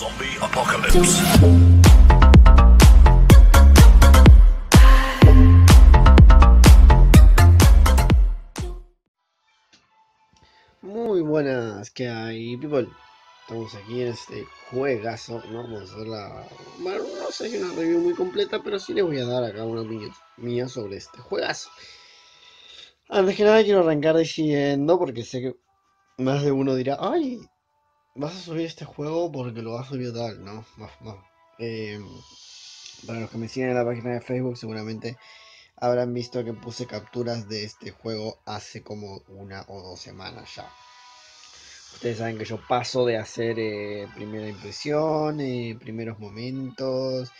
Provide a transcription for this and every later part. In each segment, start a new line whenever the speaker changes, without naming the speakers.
Zombie Apocalypse. Muy buenas, que hay, people? Estamos aquí en este juegazo. No vamos a hacer la. no sé si una review muy completa, pero sí les voy a dar acá una opinión mía sobre este juegazo. Antes que nada, quiero arrancar diciendo, porque sé que más de uno dirá: ¡Ay! vas a subir este juego porque lo a subido tal, ¿no? Eh, para los que me siguen en la página de Facebook seguramente habrán visto que puse capturas de este juego hace como una o dos semanas ya. Ustedes saben que yo paso de hacer eh, primera impresión, eh, primeros momentos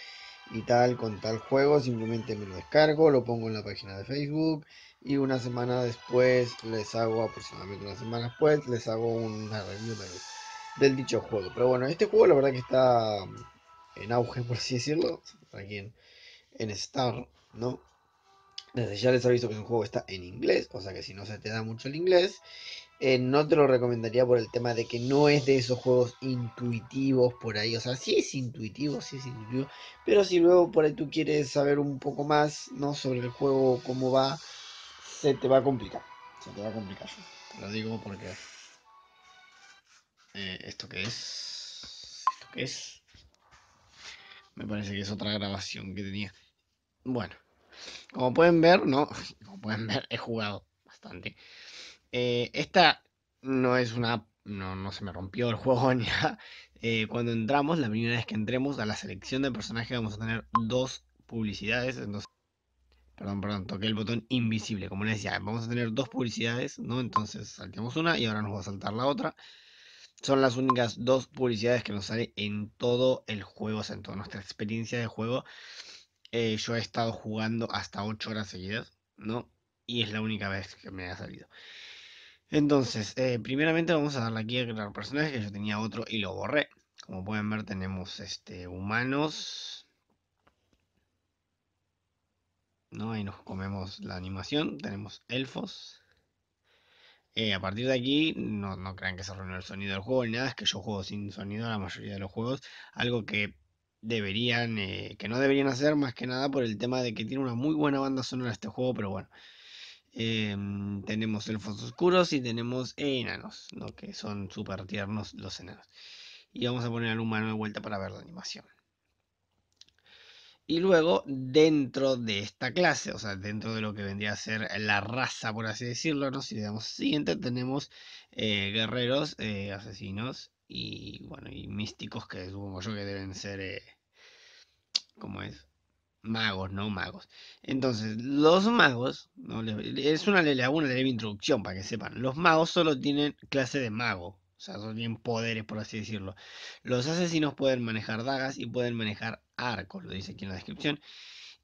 y tal con tal juego, simplemente me lo descargo, lo pongo en la página de Facebook y una semana después les hago, aproximadamente una semana después, les hago una review de del dicho juego. Pero bueno, este juego la verdad que está um, en auge, por así decirlo, aquí en, Star, ¿no? Desde ya les visto que es un juego está en inglés, o sea que si no se te da mucho el inglés, eh, no te lo recomendaría por el tema de que no es de esos juegos intuitivos por ahí. O sea, sí es intuitivo, Si es intuitivo, pero si luego por ahí tú quieres saber un poco más, ¿no? Sobre el juego, cómo va, se te va a complicar. Se te va a complicar. Te lo digo porque eh, ¿Esto qué es? ¿Esto qué es? Me parece que es otra grabación que tenía. Bueno, como pueden ver, no, como pueden ver, he jugado bastante. Eh, esta no es una. No, no se me rompió el juego ni eh, cuando entramos, la primera vez que entremos a la selección de personajes, vamos a tener dos publicidades. Entonces, perdón, perdón, toqué el botón invisible. Como les decía, vamos a tener dos publicidades, ¿no? Entonces saltamos una y ahora nos va a saltar la otra. Son las únicas dos publicidades que nos sale en todo el juego, o sea, en toda nuestra experiencia de juego. Eh, yo he estado jugando hasta 8 horas seguidas, ¿no? Y es la única vez que me ha salido. Entonces, eh, primeramente vamos a darle aquí a crear personajes, que yo tenía otro y lo borré. Como pueden ver tenemos este, humanos. ¿No? Ahí nos comemos la animación. Tenemos elfos. Eh, a partir de aquí, no, no crean que se arruinó el sonido del juego ni nada, es que yo juego sin sonido la mayoría de los juegos, algo que deberían, eh, que no deberían hacer más que nada por el tema de que tiene una muy buena banda sonora este juego, pero bueno. Eh, tenemos elfos oscuros y tenemos enanos, ¿no? que son súper tiernos los enanos. Y vamos a poner al humano de vuelta para ver la animación. Y luego, dentro de esta clase, o sea, dentro de lo que vendría a ser la raza, por así decirlo, ¿no? Si le damos siguiente, tenemos eh, guerreros, eh, asesinos y, bueno, y místicos que supongo yo que deben ser, eh, ¿cómo es? Magos, no magos. Entonces, los magos, es una, una de introducción para que sepan, los magos solo tienen clase de mago, o sea, tienen poderes, por así decirlo. Los asesinos pueden manejar dagas y pueden manejar arcos, lo dice aquí en la descripción.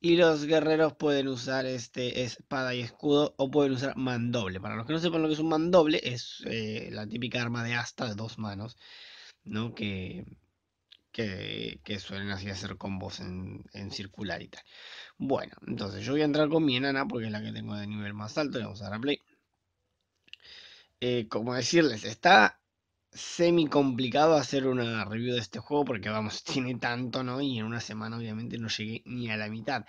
Y los guerreros pueden usar este, espada y escudo o pueden usar mandoble. Para los que no sepan lo que es un mandoble, es eh, la típica arma de asta de dos manos, ¿no? Que, que, suelen así hacer combos en, en circular y tal. Bueno, entonces yo voy a entrar con mi enana porque es la que tengo de nivel más alto. Le vamos a dar a play. Eh, como decirles, está semi complicado hacer una review de este juego porque vamos, tiene tanto, ¿no? Y en una semana obviamente no llegué ni a la mitad.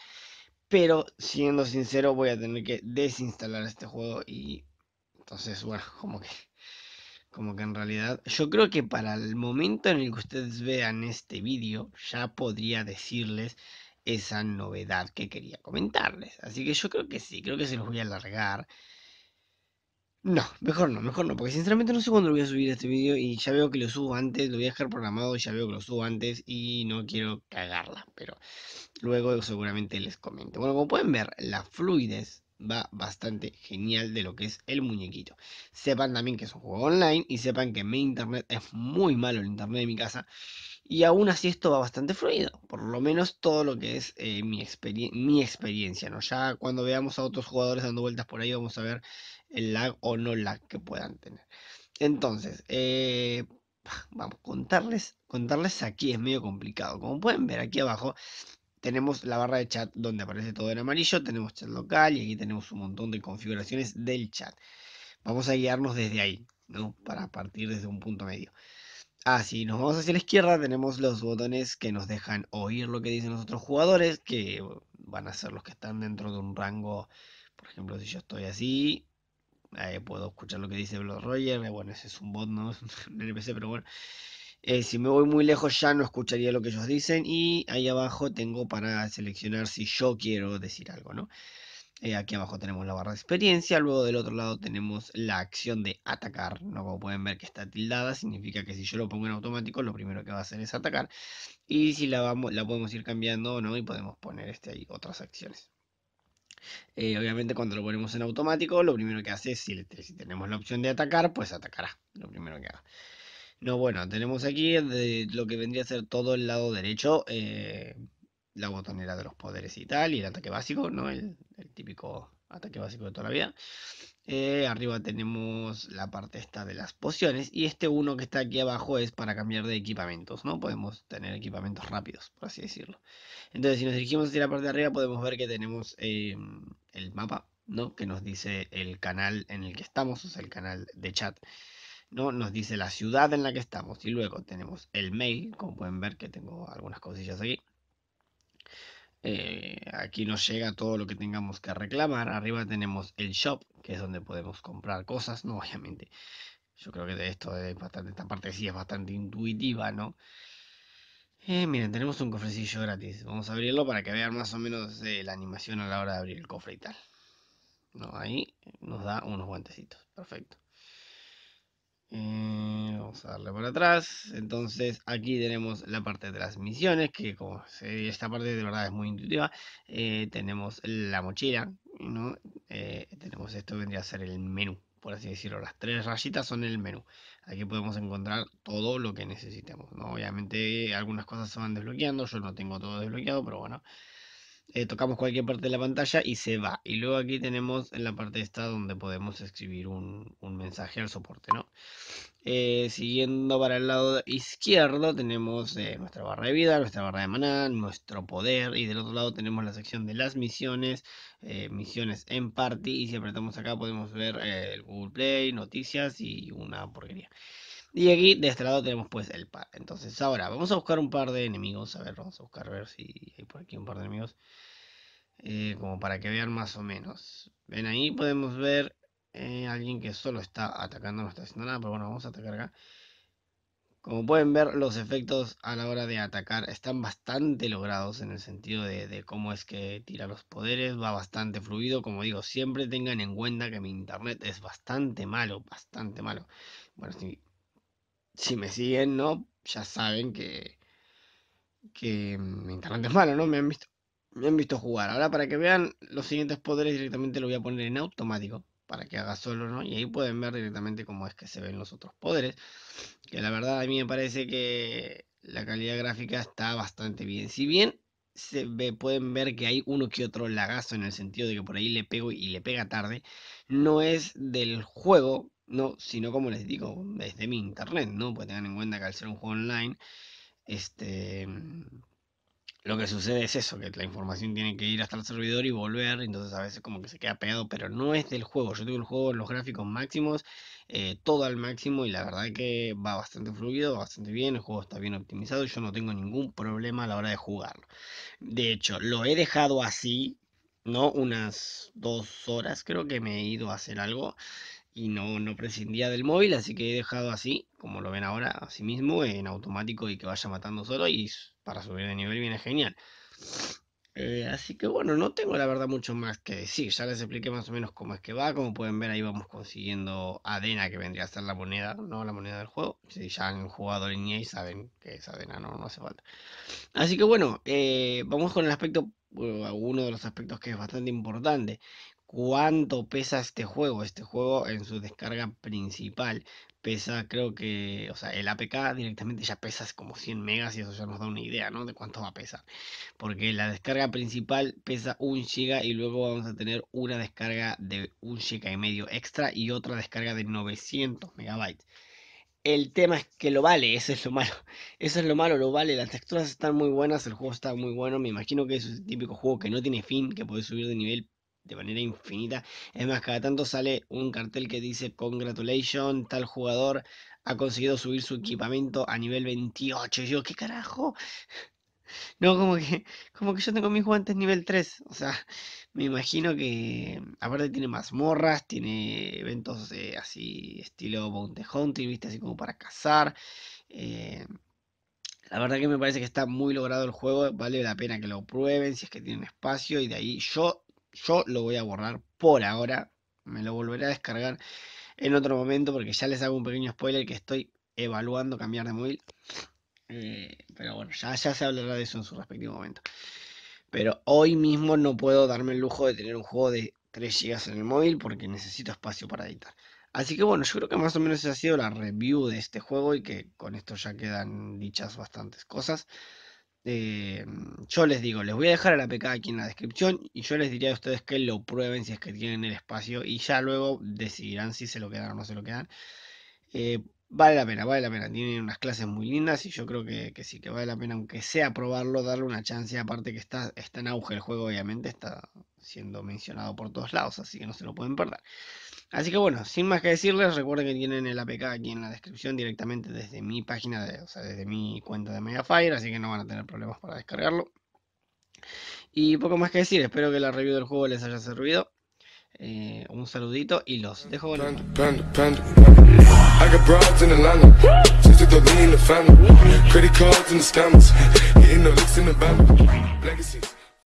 Pero siendo sincero, voy a tener que desinstalar este juego y entonces, bueno, como que como que en realidad yo creo que para el momento en el que ustedes vean este vídeo ya podría decirles esa novedad que quería comentarles. Así que yo creo que sí, creo que se los voy a alargar. No, mejor no, mejor no, porque sinceramente no sé cuándo voy a subir este vídeo y ya veo que lo subo antes, lo voy a dejar programado, y ya veo que lo subo antes y no quiero cagarla, pero luego seguramente les comento. Bueno, como pueden ver, la fluidez va bastante genial de lo que es el muñequito. Sepan también que es un juego online y sepan que mi internet es muy malo, el internet de mi casa, y aún así esto va bastante fluido, por lo menos todo lo que es eh, mi, mi experiencia, ¿no? Ya cuando veamos a otros jugadores dando vueltas por ahí vamos a ver el lag o no lag que puedan tener. Entonces, eh, vamos, contarles, contarles aquí es medio complicado. Como pueden ver aquí abajo, tenemos la barra de chat donde aparece todo en amarillo, tenemos chat local y aquí tenemos un montón de configuraciones del chat. Vamos a guiarnos desde ahí, ¿no? Para partir desde un punto medio. así ah, nos vamos hacia la izquierda tenemos los botones que nos dejan oír lo que dicen los otros jugadores, que van a ser los que están dentro de un rango, por ejemplo, si yo estoy así, eh, puedo escuchar lo que dice Blood Roger, eh, bueno, ese es un bot, ¿no? un NPC, pero bueno. Eh, si me voy muy lejos ya no escucharía lo que ellos dicen y ahí abajo tengo para seleccionar si yo quiero decir algo, ¿no? aquí abajo tenemos la barra de experiencia, luego del otro lado tenemos la acción de atacar, Como pueden ver que está tildada, significa que si yo lo pongo en automático lo primero que va a hacer es atacar y si la, vamos, la podemos ir cambiando o no y podemos poner este ahí otras acciones. Eh, obviamente cuando lo ponemos en automático, lo primero que hace es, si, tenemos la opción de atacar, pues atacará, lo primero que haga. No, bueno, tenemos aquí lo que vendría a ser todo el lado derecho, eh, la botonera de los poderes y tal, y el ataque básico, ¿no? el típico ataque básico de toda la vida. Eh, arriba tenemos la parte esta de las pociones y este uno que está aquí abajo es para cambiar de equipamientos, ¿no? Podemos tener equipamientos rápidos, por así decirlo. Entonces, si nos dirigimos hacia la parte de arriba, podemos ver que tenemos em, el mapa, ¿no? Que nos dice el canal en el que estamos, o sea, el canal de chat. ¿no? Nos dice la ciudad en la que estamos y luego tenemos el mail, como pueden ver que tengo algunas cosillas aquí. Eh, aquí nos llega todo lo que tengamos que reclamar. Arriba tenemos el shop, que es donde podemos comprar cosas, ¿no? Obviamente, yo creo que de esto es bastante, esta parte sí es bastante intuitiva, ¿no? Eh, miren, tenemos un cofrecillo gratis. Vamos a abrirlo para que vean más o menos eh, la animación a la hora de abrir el cofre y tal. ahí nos da unos guantecitos. Perfecto. Eh, vamos a darle para atrás. Entonces aquí tenemos la parte de misiones, que como esta parte de verdad es muy intuitiva. Eh, tenemos la mochila, ¿no? Eh, tenemos esto vendría a ser el menú, por así decirlo. Las tres rayitas son el menú. Aquí podemos encontrar todo lo que necesitamos. ¿no? Obviamente algunas cosas se van desbloqueando, yo no tengo todo desbloqueado, pero bueno. Eh, tocamos cualquier parte de la pantalla y se va. Y luego aquí tenemos en la parte esta donde podemos escribir un, mensaje al soporte, ¿no? Eh, siguiendo para el lado izquierdo tenemos eh, nuestra barra de vida, nuestra barra de maná, nuestro poder y del otro lado tenemos la sección de las misiones, misiones en party y si apretamos acá podemos ver el Google Play, noticias y una porquería. Y aquí de este lado tenemos pues el par. Entonces ahora vamos a buscar un par de enemigos. A ver, vamos a buscar a ver si hay por aquí un par de enemigos. Eh, como para que vean más o menos. Ven ahí podemos ver eh, alguien que solo está atacando, no está haciendo nada, pero bueno, vamos a atacar acá. Como pueden ver, los efectos a la hora de atacar están bastante logrados en el sentido de, de, cómo es que tira los poderes, va bastante fluido. Como digo, siempre tengan en cuenta que mi internet es bastante malo, bastante malo. Bueno, si si me siguen, ¿no? Ya saben que, que internet es malo, ¿no? Me han visto. Me han visto jugar. Ahora para que vean los siguientes poderes directamente lo voy a poner en automático para que haga solo, ¿no? Y ahí pueden ver directamente cómo es que se ven los otros poderes. Que la verdad a mí me parece que la calidad gráfica está bastante bien. Si bien se ve, pueden ver que hay uno que otro lagazo en el sentido de que por ahí le pego y le pega tarde, no es del juego no, sino como les digo, desde mi internet, ¿no? Pues tengan en cuenta que al ser un juego online, este mm, lo que sucede es eso, que la información tiene que ir hasta el servidor y volver, entonces a veces como que se queda pegado, pero no es del juego. Yo tengo el juego en los gráficos máximos, eh, todo al máximo, y la verdad que va bastante fluido, bastante bien, el juego está bien optimizado, yo no tengo ningún problema a la hora de jugarlo. De hecho, lo he dejado así, ¿no? Unas dos horas, creo que me he ido a hacer algo y no, prescindía del móvil, así que he dejado así, como lo ven ahora, así mismo, en automático y que vaya matando solo y para subir de nivel viene genial. Eh, así que bueno, no tengo la verdad mucho más que decir, ya les expliqué más o menos cómo es que va, como pueden ver ahí vamos consiguiendo Adena que vendría a ser la moneda, no la moneda del juego, si ya han jugado línea y saben que es Adena, no, no hace falta. Así que bueno, eh, vamos con el aspecto uno de los aspectos que es bastante importante cuánto pesa este juego. Este juego en su descarga principal pesa, creo que, o sea, el APK directamente ya pesa como 100 megas y eso ya nos da una idea, ¿no? De cuánto va a pesar. Porque la descarga principal pesa 1 giga y luego vamos a tener una descarga de 1 giga y medio extra y otra descarga de 900 megabytes. El tema es que lo vale, eso es lo malo. Eso es lo malo, lo vale. Las texturas están muy buenas, el juego está muy bueno. Me imagino que es un típico juego que no tiene fin, que puede subir de nivel de manera infinita. Es más, cada tanto sale un cartel que dice congratulations, tal jugador ha conseguido subir su equipamiento a nivel 28. Y yo, ¿qué carajo? No, como que, como que yo tengo mis guantes nivel 3. O sea, me imagino que. Aparte, tiene mazmorras, tiene eventos eh, así, estilo Bounty Hunting, ¿viste? Así como para cazar. Eh, la verdad que me parece que está muy logrado el juego. Vale la pena que lo prueben si es que tienen espacio. Y de ahí yo yo lo voy a borrar por ahora. Me lo volveré a descargar en otro momento porque ya les hago un pequeño spoiler que estoy evaluando cambiar de móvil. Eh, pero bueno, ya, ya se hablará de eso en su respectivo momento. Pero hoy mismo no puedo darme el lujo de tener un juego de 3 GB en el móvil porque necesito espacio para editar. Así que bueno, yo creo que más o menos esa ha sido la review de este juego y que con esto ya quedan dichas bastantes cosas. Eh, yo les digo, les voy a dejar a la PK aquí en la descripción y yo les diría a ustedes que lo prueben si es que tienen el espacio y ya luego decidirán si se lo quedan o no se lo quedan. Eh, Vale la pena, vale la pena. Tiene unas clases muy lindas y yo creo que, sí, que vale la pena, aunque sea probarlo, darle una chance. Aparte que está, está en auge el juego, obviamente, está siendo mencionado por todos lados, así que no se lo pueden perder. Así que bueno, sin más que decirles, recuerden que tienen el APK aquí en la descripción directamente desde mi página, de, o sea, desde mi cuenta de Megafire, así que no van a tener problemas para descargarlo. Y poco más que decir, espero que la review del juego les haya servido. Eh, un saludito y los dejo con